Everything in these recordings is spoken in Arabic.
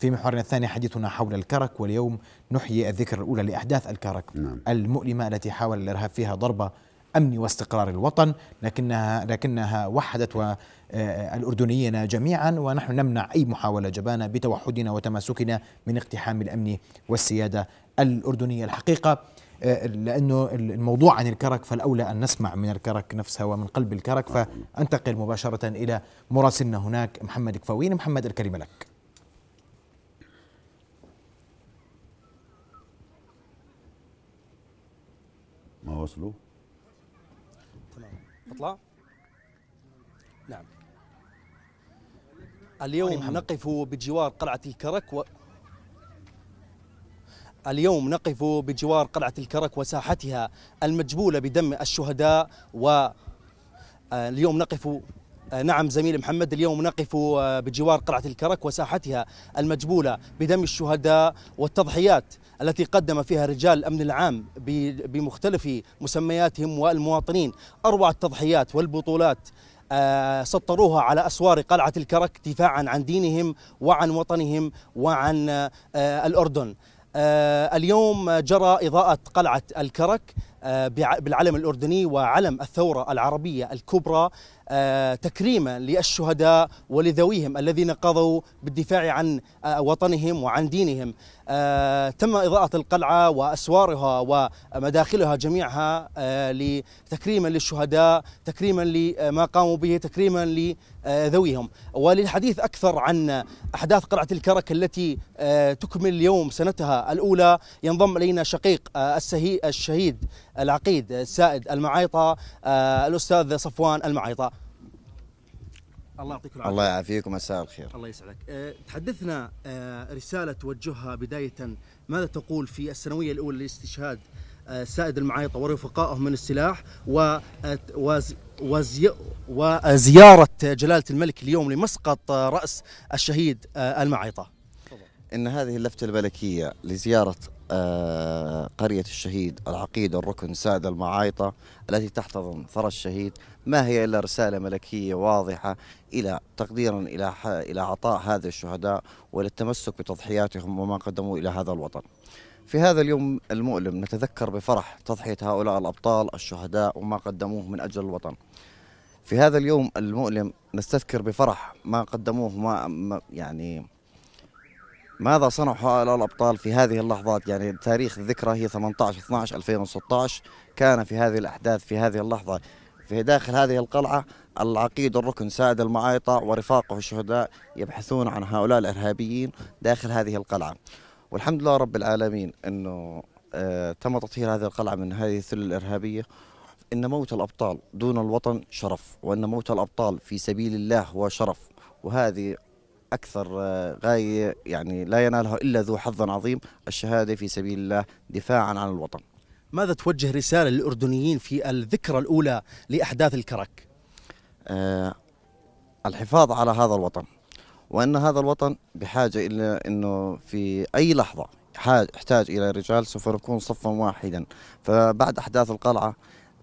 في محورنا الثاني حديثنا حول الكرك واليوم نحيي الذكرى الأولى لأحداث الكرك نعم. المؤلمة التي حاول الإرهاب فيها ضربة أمن واستقرار الوطن لكنها لكنها وحدت آه، الأردنيين جميعا ونحن نمنع أي محاولة جبانة بتوحدنا وتماسكنا من اقتحام الأمن والسيادة الأردنية الحقيقة آه، لأنه الموضوع عن الكرك فالأولى أن نسمع من الكرك نفسها ومن قلب الكرك نعم. فأنتقل مباشرة إلى مراسلنا هناك محمد كفاوين محمد الكريم لك ما وصلوا تمام اطلع نعم اليوم نقف بجوار قلعة الكرك و... اليوم نقف بجوار قلعة الكرك وساحتها المجبولة بدم الشهداء و اليوم نقف آه، نعم زميل محمد اليوم نقف آه، بجوار قلعة الكرك وساحتها المجبولة بدم الشهداء والتضحيات التي قدم فيها رجال الأمن العام بمختلف مسمياتهم والمواطنين أروع التضحيات والبطولات آه، سطروها على أسوار قلعة الكرك دفاعا عن دينهم وعن وطنهم وعن الأردن اليوم جرى إضاءة قلعة الكرك بالعلم الأردني وعلم الثورة العربية الكبرى آه، تكريما للشهداء ولذويهم الذين قضوا بالدفاع عن آه، وطنهم وعن دينهم آه، تم إضاءة القلعة وأسوارها ومداخلها جميعها تكريما للشهداء تكريما لما قاموا به تكريما لذويهم وللحديث أكثر عن أحداث قلعة الكرك التي تكمل اليوم سنتها الأولى ينضم إلينا شقيق الشهيد العقيد السائد المعايطة الأستاذ صفوان المعايطة الله يعطيك العافيه الله يعافيكم مساء الخير الله يسعدك أه تحدثنا أه رساله توجهها بدايه ماذا تقول في السنويه الاولى لاستشهاد أه سائد المعايطه ورفقائه من السلاح و وزي آه، وزي وزياره جلاله الملك اليوم لمسقط راس الشهيد آه، المعايطه ان هذه اللفته الملكيه لزياره آه، قرية الشهيد العقيد الركن سعد المعايطة التي تحتضن ثرى الشهيد ما هي إلا رسالة ملكية واضحة إلى تقديرا إلى إلى عطاء هذه الشهداء وللتمسك بتضحياتهم وما قدموا إلى هذا الوطن في هذا اليوم المؤلم نتذكر بفرح تضحية هؤلاء الأبطال الشهداء وما قدموه من أجل الوطن في هذا اليوم المؤلم نستذكر بفرح ما قدموه ما يعني ماذا صنع هؤلاء الابطال في هذه اللحظات يعني تاريخ الذكرى هي 18 12 2016 كان في هذه الاحداث في هذه اللحظه في داخل هذه القلعه العقيد الركن سعد المعايطه ورفاقه الشهداء يبحثون عن هؤلاء الارهابيين داخل هذه القلعه والحمد لله رب العالمين انه آه تم تطهير هذه القلعه من هذه الثله الارهابيه ان موت الابطال دون الوطن شرف وان موت الابطال في سبيل الله هو شرف وهذه أكثر آه، غاية يعني لا ينالها إلا ذو حظ عظيم الشهادة في سبيل الله دفاعا عن الوطن ماذا توجه رسالة للأردنيين في الذكرى الأولى لأحداث الكرك؟ أه الحفاظ على هذا الوطن وأن هذا الوطن بحاجة إلى أنه في أي لحظة احتاج إلى رجال سوف نكون صفا واحدا فبعد أحداث القلعة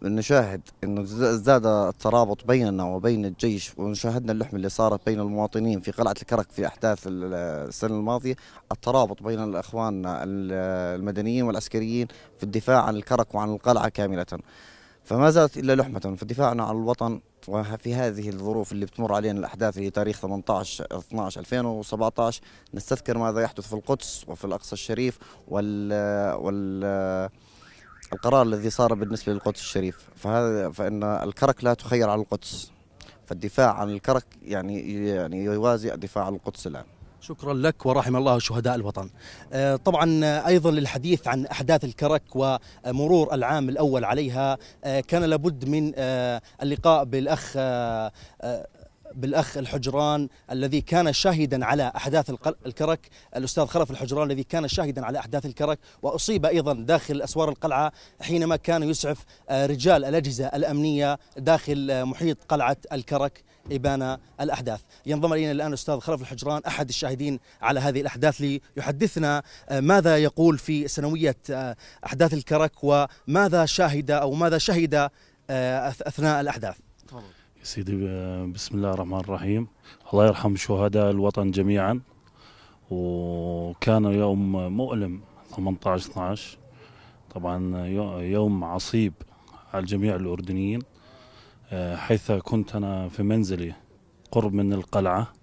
نشاهد انه ازداد الترابط بيننا وبين الجيش وشاهدنا اللحمه اللي صارت بين المواطنين في قلعه الكرك في احداث السنه الماضيه الترابط بين الاخوان المدنيين والعسكريين في الدفاع عن الكرك وعن القلعه كامله فما زالت الا لحمه في دفاعنا عن الوطن وفي هذه الظروف اللي بتمر علينا الاحداث اللي تاريخ 18 12 2017 نستذكر ماذا يحدث في القدس وفي الاقصى الشريف وال وال القرار الذي صار بالنسبة للقدس الشريف فهذا فإن الكرك لا تخير على القدس فالدفاع عن الكرك يعني يعني يوازي الدفاع عن القدس الآن شكرا لك ورحم الله شهداء الوطن آه، طبعا أيضا للحديث عن أحداث الكرك ومرور العام الأول عليها آه، كان لابد من آه، اللقاء بالأخ بالاخ الحجران الذي كان شاهدا على احداث الكرك الاستاذ خلف الحجران الذي كان شاهدا على احداث الكرك واصيب ايضا داخل اسوار القلعه حينما كان يسعف آه، رجال الاجهزه الامنيه داخل آه، محيط قلعه الكرك إبانة الأحداث ينضم إلينا الآن أستاذ خلف الحجران أحد الشاهدين على هذه الأحداث ليحدثنا آه، ماذا يقول في سنوية أحداث الكرك وماذا شاهد أو ماذا شهد أثناء الأحداث يا سيدي آه، بسم الله الرحمن الرحيم الله يرحم شهداء الوطن جميعا وكان يوم مؤلم 18 12 طبعا يوم عصيب على جميع الأردنيين آه، حيث كنت أنا في منزلي قرب من القلعة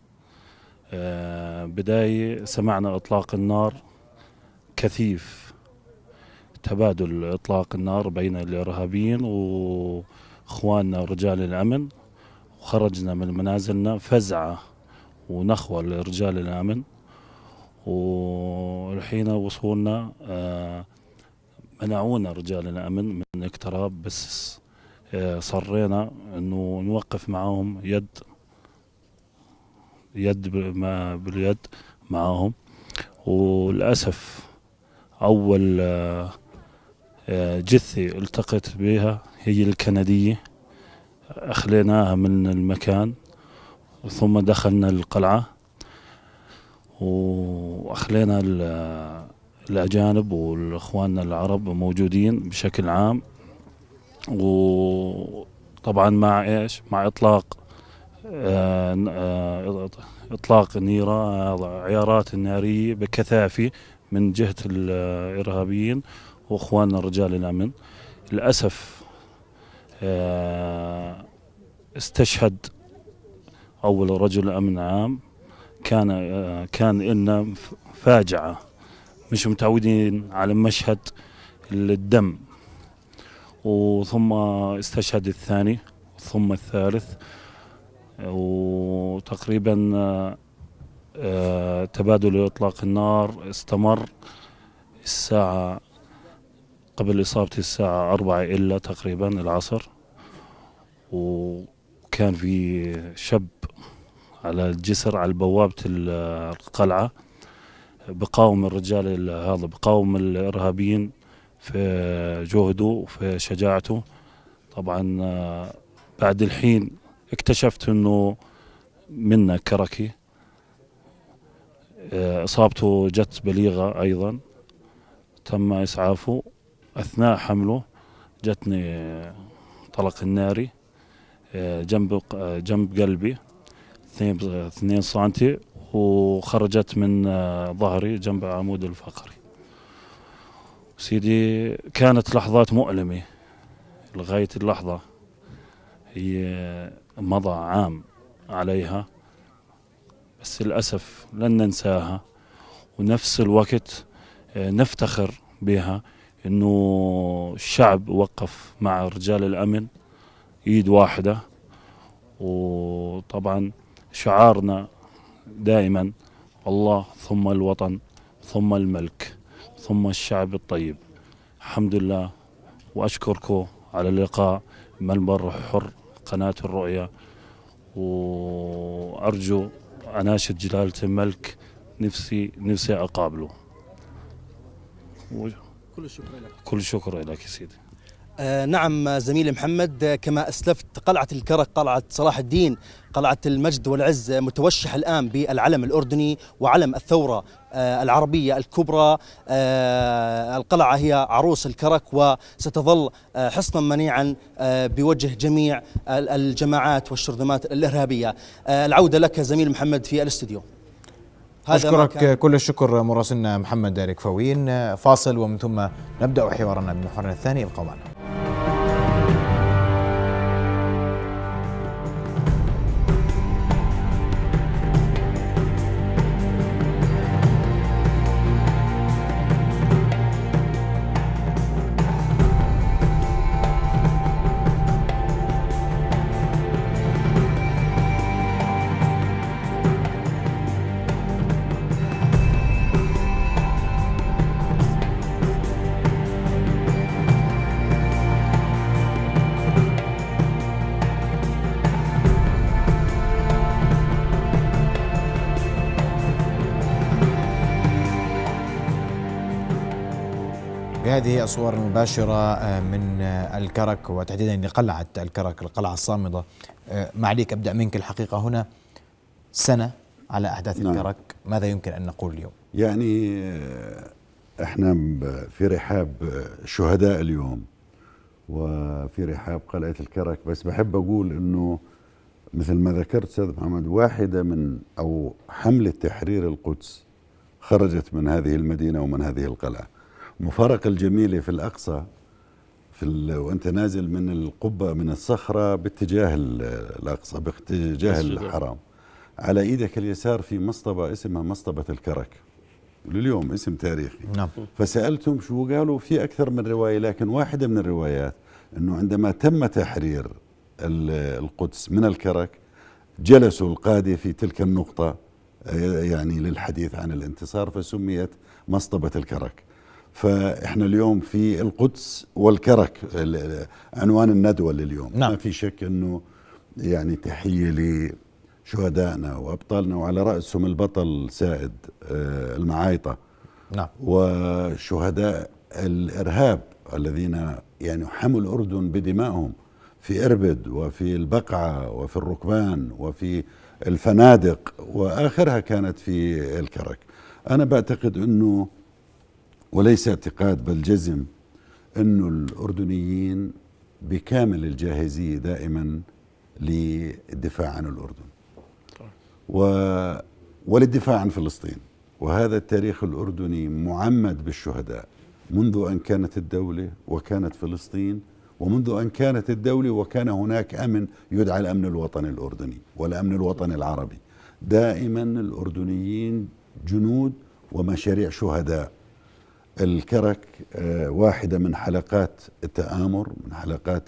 آه، بداية سمعنا إطلاق النار كثيف تبادل إطلاق النار بين الإرهابيين وإخواننا رجال الأمن وخرجنا من منازلنا فزعة ونخوة لرجال الأمن والحين وصولنا آه، منعونا رجال الأمن من اقتراب بس آه، صرينا أنه نوقف معاهم يد يد باليد معاهم وللأسف أول آه، جثة التقت بها هي الكندية أخليناها من المكان ثم دخلنا القلعة وأخلينا الأجانب والإخواننا العرب موجودين بشكل عام وطبعا مع إيش مع إطلاق آه، آه، إطلاق نيرة عيارات نارية بكثافة من جهة الإرهابيين وإخواننا رجال الأمن للأسف آه، استشهد أول رجل أمن عام كان آه، كان إن فاجعة مش متعودين على مشهد الدم وثم استشهد الثاني ثم الثالث وتقريبا آه، تبادل إطلاق النار استمر الساعة قبل إصابتي الساعة أربعة إلا تقريبا العصر وكان في شاب على الجسر على بوابة القلعة بقاوم الرجال هذا بقاوم الإرهابيين في جهده وفي شجاعته طبعا آه، بعد الحين اكتشفت انه منا كركي آه، اصابته جت بليغه ايضا تم اسعافه اثناء حمله جتني طلق الناري جنب جنب قلبي 2 سم وخرجت من آه، ظهري جنب عمود الفقري سيدي كانت لحظات مؤلمة لغاية اللحظة هي مضى عام عليها بس للأسف لن ننساها ونفس الوقت آه، نفتخر بها انه الشعب وقف مع رجال الامن ايد واحده وطبعا شعارنا دائما الله ثم الوطن ثم الملك ثم الشعب الطيب الحمد لله واشكركم على اللقاء منبر حر قناه الرؤيا وارجو اناشد جلاله الملك نفسي نفسي اقابله كل الشكر لك كل الشكر لك يا سيدي آه، نعم زميلي محمد آه، كما اسلفت قلعه الكرك قلعه صلاح الدين قلعه المجد والعز آه، متوشح الان بالعلم الاردني وعلم الثوره العربيه الكبرى القلعه هي عروس الكرك وستظل حصنا منيعا بوجه جميع الجماعات والشرذمات الارهابيه العوده لك زميل محمد في الاستوديو أشكرك كل الشكر مراسلنا محمد دارك فوين فاصل ومن ثم نبدأ حوارنا بمحورنا الثاني ابقوا معنا هذه الصور المباشرة آه، من آه، الكرك وتحديدا لقلعة الكرك القلعة الصامدة آه، ما عليك أبدأ منك الحقيقة هنا سنة على أحداث نعم. الكرك ماذا يمكن أن نقول اليوم يعني احنا في رحاب شهداء اليوم وفي رحاب قلعة الكرك بس بحب أقول أنه مثل ما ذكرت أستاذ محمد واحدة من أو حملة تحرير القدس خرجت من هذه المدينة ومن هذه القلعة المفارقة الجميلة في الأقصى في وأنت نازل من القبة من الصخرة باتجاه الأقصى باتجاه الحرام على إيدك اليسار في مصطبة اسمها مصطبة الكرك لليوم اسم تاريخي نعم. فسألتهم شو قالوا في أكثر من رواية لكن واحدة من الروايات أنه عندما تم تحرير القدس من الكرك جلسوا القادة في تلك النقطة آه، يعني للحديث عن الانتصار فسميت مصطبة الكرك فاحنا اليوم في القدس والكرك عنوان الندوه لليوم نعم. ما في شك انه يعني تحيه لشهدائنا وابطالنا وعلى راسهم البطل سائد آه، المعايطه نعم وشهداء الارهاب الذين يعني حموا الاردن بدمائهم في اربد وفي البقعه وفي الركبان وفي الفنادق واخرها كانت في الكرك انا بعتقد انه وليس اعتقاد بل جزم أن الأردنيين بكامل الجاهزية دائما للدفاع عن الأردن و وللدفاع عن فلسطين وهذا التاريخ الأردني معمد بالشهداء منذ أن كانت الدولة وكانت فلسطين ومنذ أن كانت الدولة وكان هناك أمن يدعى الأمن الوطني الأردني والأمن الوطني العربي دائما الأردنيين جنود ومشاريع شهداء الكرك آه، واحدة من حلقات التآمر من حلقات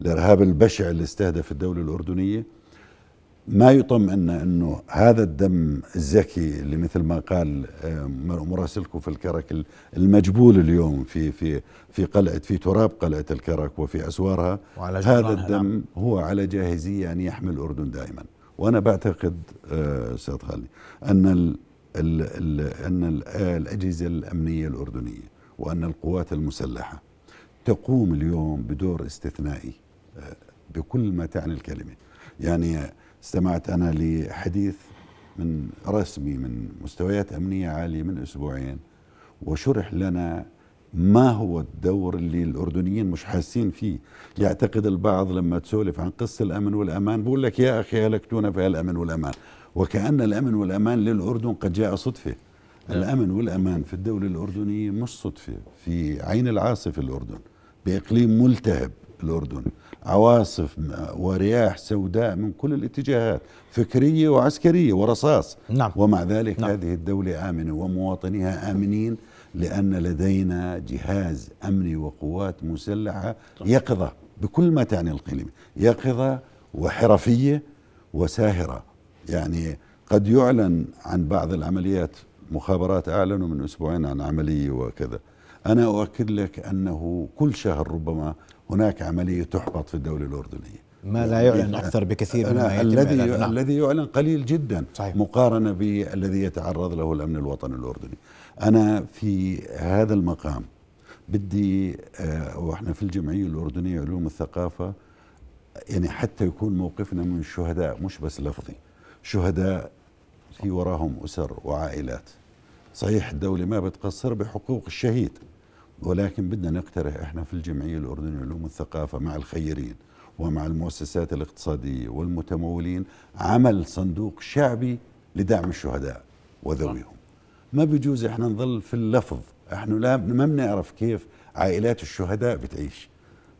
الإرهاب البشع اللي استهدف الدولة الأردنية ما يطمئن أنه هذا الدم الزكي اللي مثل ما قال آه، مراسلكم في الكرك المجبول اليوم في في في قلعة في تراب قلعة الكرك وفي أسوارها وعلى هذا الدم نعم. هو على جاهزية أن يحمي الأردن دائما وأنا بعتقد آه، أستاذ خالد أن الـ الـ أن الأجهزة الأمنية الأردنية وأن القوات المسلحة تقوم اليوم بدور استثنائي آه، بكل ما تعني الكلمة يعني استمعت أنا لحديث من رسمي من مستويات أمنية عالية من أسبوعين وشرح لنا ما هو الدور اللي الاردنيين مش حاسين فيه يعتقد البعض لما تسولف عن قصه الامن والامان بقول لك يا اخي هلكتونا في الامن والامان وكان الامن والامان للاردن قد جاء صدفه نعم. الامن والامان في الدوله الاردنيه مش صدفه في عين العاصفه الاردن باقليم ملتهب الاردن عواصف ورياح سوداء من كل الاتجاهات فكريه وعسكريه ورصاص نعم. ومع ذلك نعم. هذه الدوله امنه ومواطنيها امنين لأن لدينا جهاز أمني وقوات مسلحة طيب. يقظة بكل ما تعني الكلمة يقظة وحرفية وساهرة يعني قد يعلن عن بعض العمليات مخابرات أعلنوا من أسبوعين عن عملية وكذا أنا أؤكد لك أنه كل شهر ربما هناك عملية تحبط في الدولة الأردنية ما لا يعلن اكثر بكثير من ما الذي نعم. الذي يعلن قليل جدا صحيح. مقارنه بالذي يتعرض له الامن الوطني الاردني انا في هذا المقام بدي آه واحنا في الجمعيه الاردنيه علوم الثقافه يعني حتى يكون موقفنا من الشهداء مش بس لفظي شهداء في وراهم اسر وعائلات صحيح الدوله ما بتقصر بحقوق الشهيد ولكن بدنا نقترح احنا في الجمعيه الاردنيه علوم الثقافه مع الخيرين ومع المؤسسات الاقتصادية والمتمولين عمل صندوق شعبي لدعم الشهداء وذويهم ما بيجوز احنا نظل في اللفظ احنا لا ما بنعرف كيف عائلات الشهداء بتعيش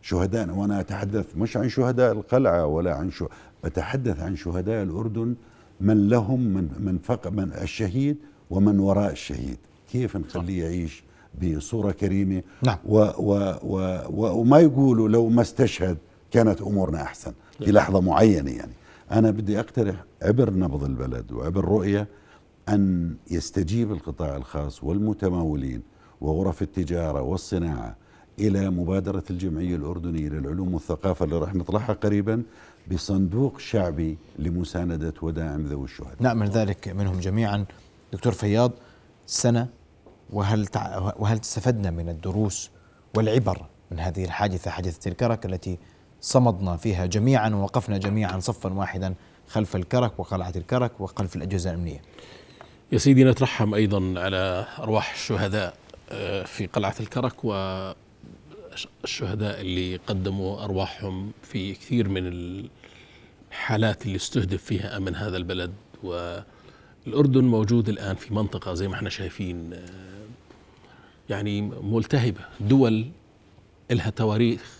شهداء وانا اتحدث مش عن شهداء القلعه ولا عن شو بتحدث عن شهداء الاردن من لهم من من فق من الشهيد ومن وراء الشهيد كيف نخليه يعيش بصوره كريمه نعم. و و و و وما يقولوا لو ما استشهد كانت امورنا احسن في نعم. لحظه معينه يعني انا بدي اقترح عبر نبض البلد وعبر رؤيه ان يستجيب القطاع الخاص والمتمولين وغرف التجاره والصناعه الى مبادره الجمعيه الاردنيه للعلوم والثقافه اللي راح نطرحها قريبا بصندوق شعبي لمسانده وداعم ذوي الشهداء. نامل ذلك منهم جميعا دكتور فياض سنه وهل تع... وهل استفدنا من الدروس والعبر من هذه الحادثه حادثه الكرك التي صمدنا فيها جميعا ووقفنا جميعا صفا واحدا خلف الكرك وقلعة الكرك وخلف الأجهزة الأمنية يا سيدي نترحم أيضا على أرواح الشهداء آه، في قلعة الكرك والشهداء اللي قدموا أرواحهم في كثير من الحالات اللي استهدف فيها أمن هذا البلد والأردن موجود الآن في منطقة زي ما احنا شايفين آه، يعني ملتهبة دول لها تواريخ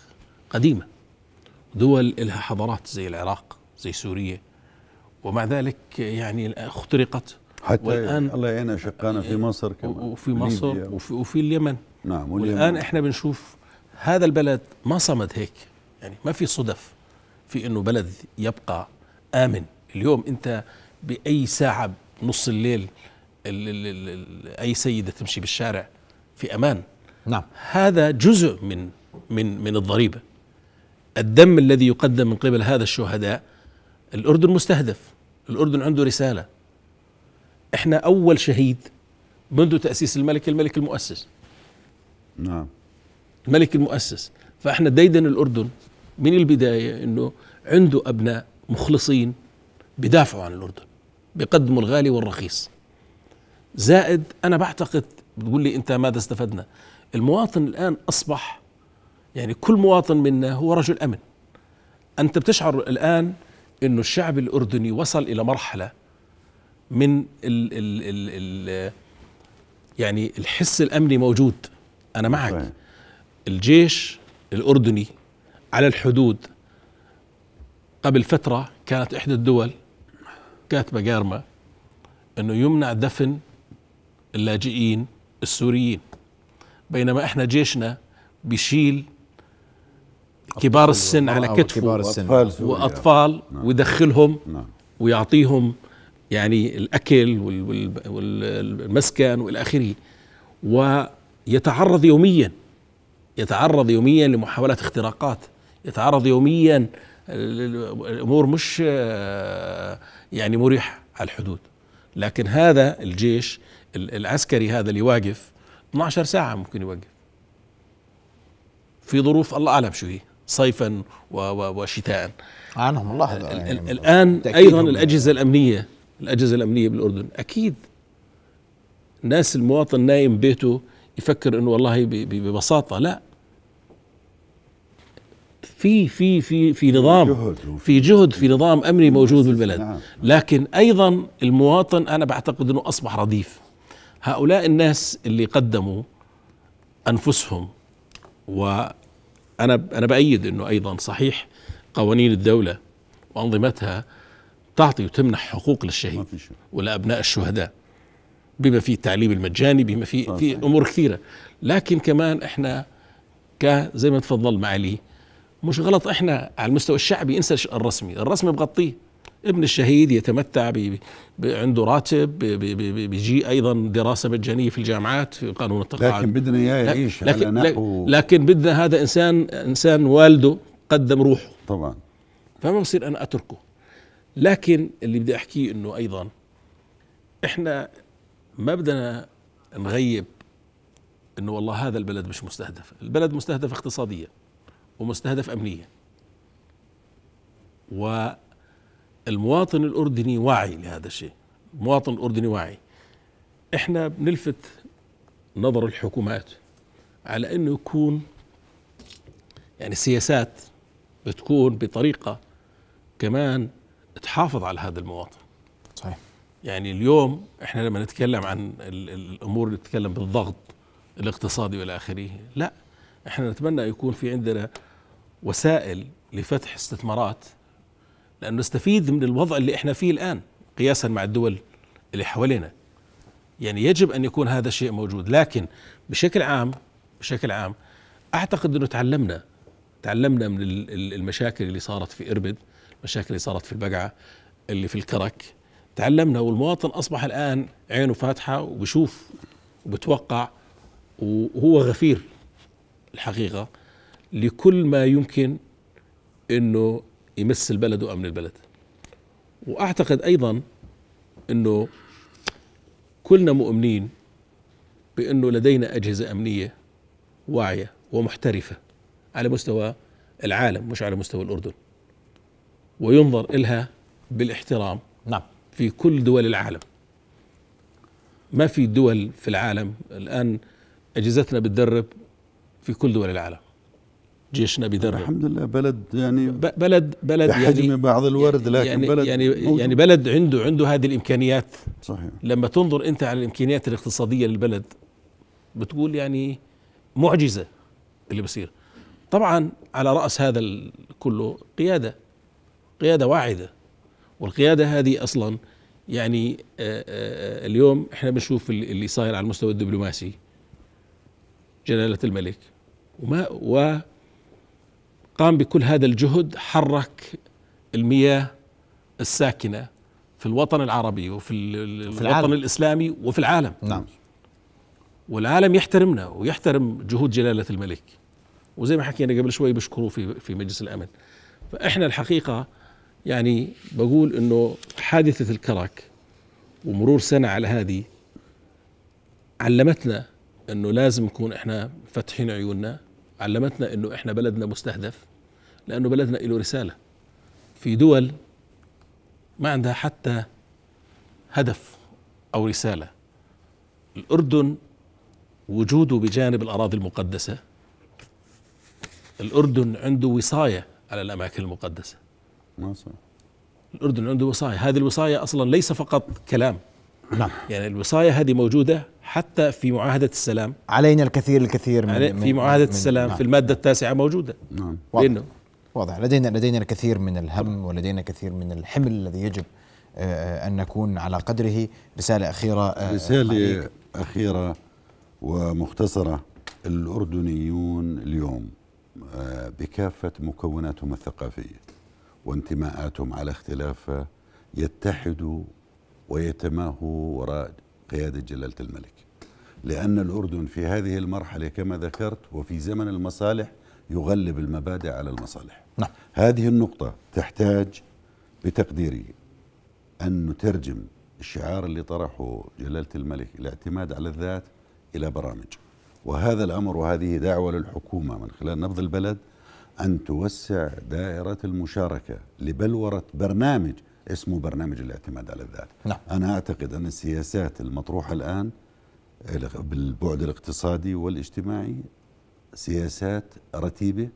قديمة دول لها حضارات زي العراق زي سوريا ومع ذلك يعني اخترقت حتى والآن الله يعين شقانا في مصر كمان وفي مصر وفي, وفي اليمن نعم واليمن والآن إحنا بنشوف هذا البلد ما صمد هيك يعني ما في صدف في إنه بلد يبقى آمن اليوم أنت بأي ساعة نص الليل الـ الـ الـ أي سيدة تمشي بالشارع في أمان نعم هذا جزء من من من الضريبة الدم الذي يقدم من قبل هذا الشهداء الأردن مستهدف الأردن عنده رسالة احنا أول شهيد منذ تأسيس الملك الملك المؤسس نعم الملك المؤسس فاحنا ديدن الأردن من البداية أنه عنده أبناء مخلصين بدافعوا عن الأردن بيقدموا الغالي والرخيص زائد أنا بعتقد بتقول لي أنت ماذا استفدنا المواطن الآن أصبح يعني كل مواطن منا هو رجل أمن أنت بتشعر الآن أنه الشعب الأردني وصل إلى مرحلة من ال ال ال ال يعني الحس الأمني موجود أنا معك الجيش الأردني على الحدود قبل فترة كانت إحدى الدول كاتبة جارما أنه يمنع دفن اللاجئين السوريين بينما إحنا جيشنا بيشيل كبار السن على كتفه كبار السن وأطفال, وأطفال نعم. ويدخلهم نعم. ويعطيهم يعني الأكل والمسكن والى آخره ويتعرض يوميا يتعرض يوميا لمحاولات اختراقات يتعرض يوميا الأمور مش يعني مريحة على الحدود لكن هذا الجيش العسكري هذا اللي واقف 12 ساعة ممكن يوقف في ظروف الله أعلم شو هي صيفا وشتاء عنهم الله يعني الان ايضا يعني. الاجهزه الامنيه الاجهزه الامنيه بالاردن اكيد الناس المواطن نايم بيته يفكر انه والله ببساطه لا في في في في نظام في جهد في نظام امني موجود بالبلد نعم. لكن ايضا المواطن انا بعتقد انه اصبح رديف هؤلاء الناس اللي قدموا انفسهم و انا انا بايد انه ايضا صحيح قوانين الدوله وانظمتها تعطي وتمنح حقوق للشهيد ولابناء الشهداء بما فيه التعليم المجاني بما فيه في امور كثيره لكن كمان احنا ك زي ما تفضل معالي مش غلط احنا على المستوى الشعبي انسى الرسمي الرسمي بغطيه ابن الشهيد يتمتع ب... ب... عنده راتب ب... بيجي ايضا دراسه مجانيه في الجامعات في قانون التقاعد لكن بدنا اياه يعيش لكن على نحو لكن بدنا هذا انسان انسان والده قدم روحه طبعا فما بصير انا اتركه لكن اللي بدي احكيه انه ايضا احنا ما بدنا نغيب انه والله هذا البلد مش مستهدف البلد مستهدف اقتصاديا ومستهدف امنيا المواطن الاردني واعي لهذا الشيء المواطن الاردني واعي احنا بنلفت نظر الحكومات على انه يكون يعني سياسات بتكون بطريقه كمان تحافظ على هذا المواطن صحيح يعني اليوم احنا لما نتكلم عن الامور اللي نتكلم بالضغط الاقتصادي والى اخره لا احنا نتمنى يكون في عندنا وسائل لفتح استثمارات لأن نستفيد من الوضع اللي إحنا فيه الآن قياسا مع الدول اللي حوالينا يعني يجب أن يكون هذا الشيء موجود لكن بشكل عام بشكل عام أعتقد أنه تعلمنا تعلمنا من المشاكل اللي صارت في إربد المشاكل اللي صارت في البقعة اللي في الكرك تعلمنا والمواطن أصبح الآن عينه فاتحة وبشوف وبتوقع وهو غفير الحقيقة لكل ما يمكن أنه يمس البلد وامن البلد واعتقد ايضا انه كلنا مؤمنين بانه لدينا اجهزه امنيه واعيه ومحترفه على مستوى العالم مش على مستوى الاردن وينظر إلها بالاحترام نعم في كل دول العالم ما في دول في العالم الآن أجهزتنا بتدرب في كل دول العالم جيشنا بدرعا الحمد لله بلد يعني بلد بلد بحجم يعني بعض الورد يعني لكن يعني بلد يعني موجود. يعني بلد عنده عنده هذه الامكانيات صحيح لما تنظر انت على الامكانيات الاقتصاديه للبلد بتقول يعني معجزه اللي بصير طبعا على راس هذا كله قياده قياده واعده والقياده هذه اصلا يعني آه، آه، اليوم احنا بنشوف اللي صاير على المستوى الدبلوماسي جلاله الملك وما و قام بكل هذا الجهد حرك المياه الساكنه في الوطن العربي وفي الوطن العالم. الاسلامي وفي العالم نعم والعالم يحترمنا ويحترم جهود جلاله الملك وزي ما حكينا قبل شوي بشكروه في في مجلس الامن فاحنا الحقيقه يعني بقول انه حادثه الكرك ومرور سنه على هذه علمتنا انه لازم نكون احنا فاتحين عيوننا علمتنا انه احنا بلدنا مستهدف لانه بلدنا له رساله في دول ما عندها حتى هدف او رساله الاردن وجوده بجانب الاراضي المقدسه الاردن عنده وصايه على الاماكن المقدسه مصر. الاردن عنده وصايه هذه الوصايه اصلا ليس فقط كلام نعم يعني الوصايه هذه موجوده حتى في معاهدة السلام علينا الكثير الكثير من في معاهدة من السلام نعم في المادة التاسعة موجودة نعم لأنه واضح لدينا لدينا الكثير من الهم ولدينا كثير من الحمل الذي يجب آه، آه، أن نكون على قدره رسالة أخيرة آه، رسالة عليك. أخيرة ومختصرة الأردنيون اليوم بكافة مكوناتهم الثقافية وانتماءاتهم على اختلافها يتحدوا ويتماهوا وراء قيادة جلالة الملك لأن الأردن في هذه المرحلة كما ذكرت وفي زمن المصالح يغلب المبادئ على المصالح نعم. هذه النقطة تحتاج بتقديري أن نترجم الشعار اللي طرحه جلالة الملك الاعتماد على الذات إلى برامج وهذا الأمر وهذه دعوة للحكومة من خلال نبض البلد أن توسع دائرة المشاركة لبلورة برنامج اسمه برنامج الاعتماد على الذات نعم. أنا أعتقد أن السياسات المطروحة الآن بالبعد الاقتصادي والاجتماعي سياسات رتيبة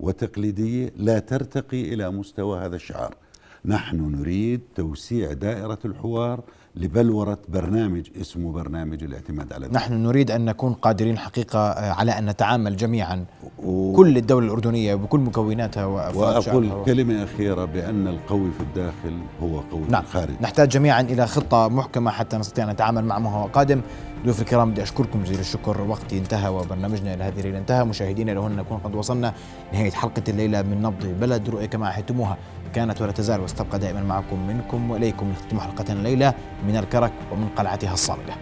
وتقليدية لا ترتقي إلى مستوى هذا الشعار نحن نريد توسيع دائرة الحوار لبلورة برنامج اسمه برنامج الاعتماد على الدولة. نحن نريد أن نكون قادرين حقيقة آه، على أن نتعامل جميعا و... كل الدولة الأردنية بكل مكوناتها وأقول كلمة أخيرة بأن القوي في الداخل هو قوي نعم. في الخارج نحتاج جميعا إلى خطة محكمة حتى نستطيع أن نتعامل مع ما هو قادم ضيوف الكرام بدي أشكركم جزيل الشكر وقتي انتهى وبرنامجنا إلى هذه الليلة انتهى مشاهدينا لهن نكون قد وصلنا نهاية حلقة الليلة من نبض بلد رؤية كما أحيتموها كانت ولا تزال وستبقى دائما معكم منكم وإليكم نختم حلقتنا الليلة من الكرك ومن قلعتها الصامدة